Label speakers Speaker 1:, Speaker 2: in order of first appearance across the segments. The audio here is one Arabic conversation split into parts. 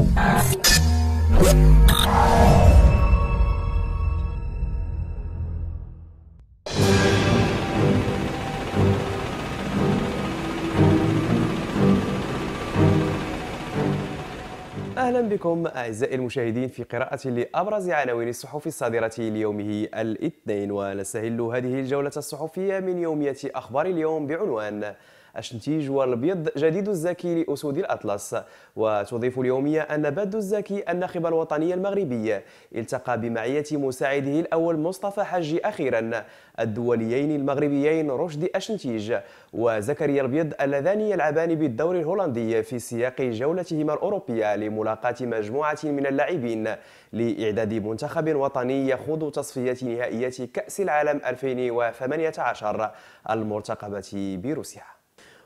Speaker 1: اهلا بكم اعزائي المشاهدين في قراءه لابرز عناوين الصحف الصادره ليومه الاثنين ونستهل هذه الجوله الصحفيه من يوميه اخبار اليوم بعنوان الشنتيج والابيض جديد الزكي لاسود الاطلس وتضيف اليوميه ان بدو الزكي الناخب الوطني المغربي التقى بمعيه مساعده الاول مصطفى حجي اخيرا الدوليين المغربيين رشدي أشنتيج وزكريا البيض اللذان يلعبان بالدور الهولندي في سياق جولتهما الأوروبية لملاقاة مجموعة من اللاعبين لإعداد منتخب وطني يخوض تصفيات نهائيات كأس العالم 2018 المرتقبة بروسيا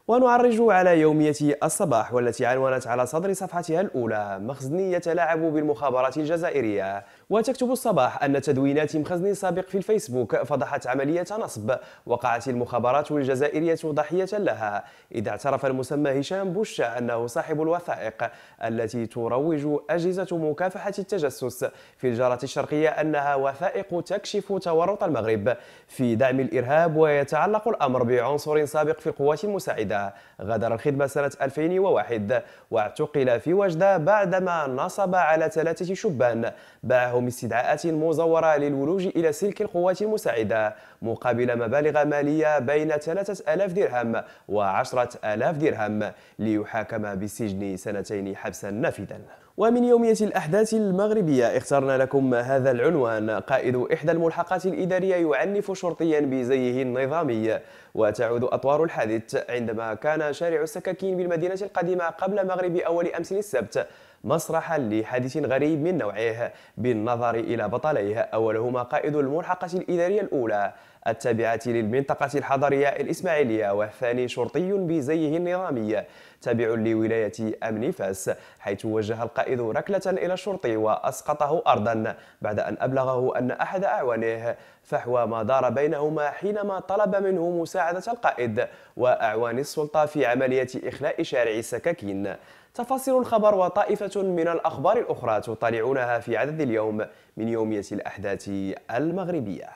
Speaker 1: ونعرج على يومية الصباح والتي عنونت على صدر صفحتها الأولى مخزني يتلاعب بالمخابرات الجزائرية وتكتب الصباح أن تدوينات مخزن سابق في الفيسبوك فضحت عملية نصب وقعت المخابرات الجزائرية ضحية لها إذا اعترف المسمى هشام بوش أنه صاحب الوثائق التي تروج أجهزة مكافحة التجسس في الجارة الشرقية أنها وثائق تكشف تورط المغرب في دعم الإرهاب ويتعلق الأمر بعنصر سابق في القوات المساعدة غادر الخدمة سنة 2001 واعتقل في وجدة بعدما نصب على ثلاثة شبان باعه إيداعهم استدعاءات مزورة للولوج إلى سلك القوات المساعدة مقابل مبالغ مالية بين 3000 درهم و 10000 درهم ليحاكم بالسجن سنتين حبسا نافذا ومن يومية الأحداث المغربية اخترنا لكم هذا العنوان قائد إحدى الملحقات الإدارية يعنف شرطيا بزيه النظامي وتعود أطوار الحادث عندما كان شارع السكاكين بالمدينة القديمة قبل مغرب أول أمس السبت مسرحا لحادث غريب من نوعه بالنظر إلى بطليه أولهما قائد الملحقة الإدارية الأولى التابعة للمنطقة الحضرية الإسماعيلية والثاني شرطي بزيه النظامي تابع لولاية أمن فاس حيث وجه القائد القائد ركلة إلى الشرطي وأسقطه أرضا بعد أن أبلغه أن أحد أعوانه فحوى ما دار بينهما حينما طلب منه مساعدة القائد وأعوان السلطة في عملية إخلاء شارع السكاكين تفاصيل الخبر وطائفة من الأخبار الأخرى تطالعونها في عدد اليوم من يومية الأحداث المغربية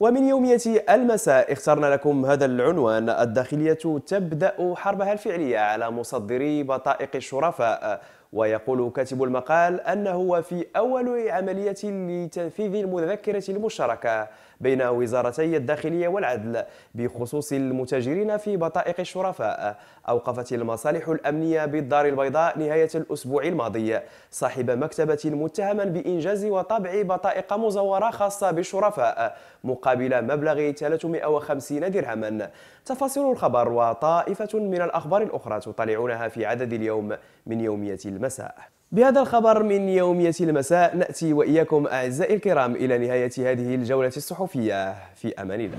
Speaker 1: ومن يومية المساء اخترنا لكم هذا العنوان الداخلية تبدأ حربها الفعلية على مصدري بطائق الشرفاء ويقول كاتب المقال أنه وفي أول عملية لتنفيذ المذكرة المشتركة بين وزارتي الداخلية والعدل بخصوص المتاجرين في بطائق الشرفاء أوقفت المصالح الأمنية بالدار البيضاء نهاية الأسبوع الماضي صاحب مكتبة متهما بإنجاز وطبع بطائق مزورة خاصة بالشرفاء مقابل مبلغ 350 درهما تفاصيل الخبر وطائفة من الأخبار الأخرى تطلعونها في عدد اليوم من يومية المال المساء بهذا الخبر من يوم المساء نأتي وإياكم أعزائي الكرام إلى نهاية هذه الجولة الصحفية في أمان الله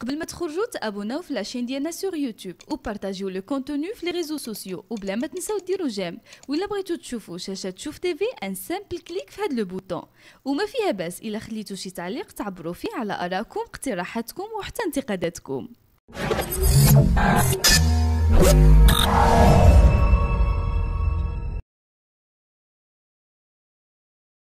Speaker 2: قبل ما تخرجوا تابوناو في لاشين ديالنا سور يوتيوب وبارطاجيو لو كونتوني في لي ريزو سوسيو وبلا ما تنساو ديرو جيم ولا بغيتو تشوفوا شاشه تشوف تيفي ان سامبل كليك في هاد لو بوتون وما فيها باس الا خليتو شي تعليق تعبروا فيه على ارائكم اقتراحاتكم وحتى انتقاداتكم Thank you.